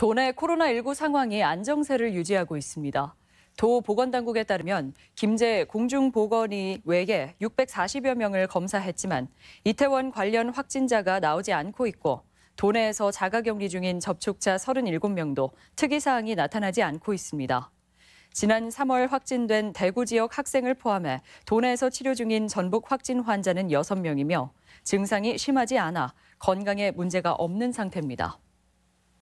도내 코로나19 상황이 안정세를 유지하고 있습니다. 도 보건당국에 따르면 김제 공중보건이 외에 640여 명을 검사했지만 이태원 관련 확진자가 나오지 않고 있고 도내에서 자가격리 중인 접촉자 37명도 특이사항이 나타나지 않고 있습니다. 지난 3월 확진된 대구 지역 학생을 포함해 도내에서 치료 중인 전북 확진 환자는 6명이며 증상이 심하지 않아 건강에 문제가 없는 상태입니다.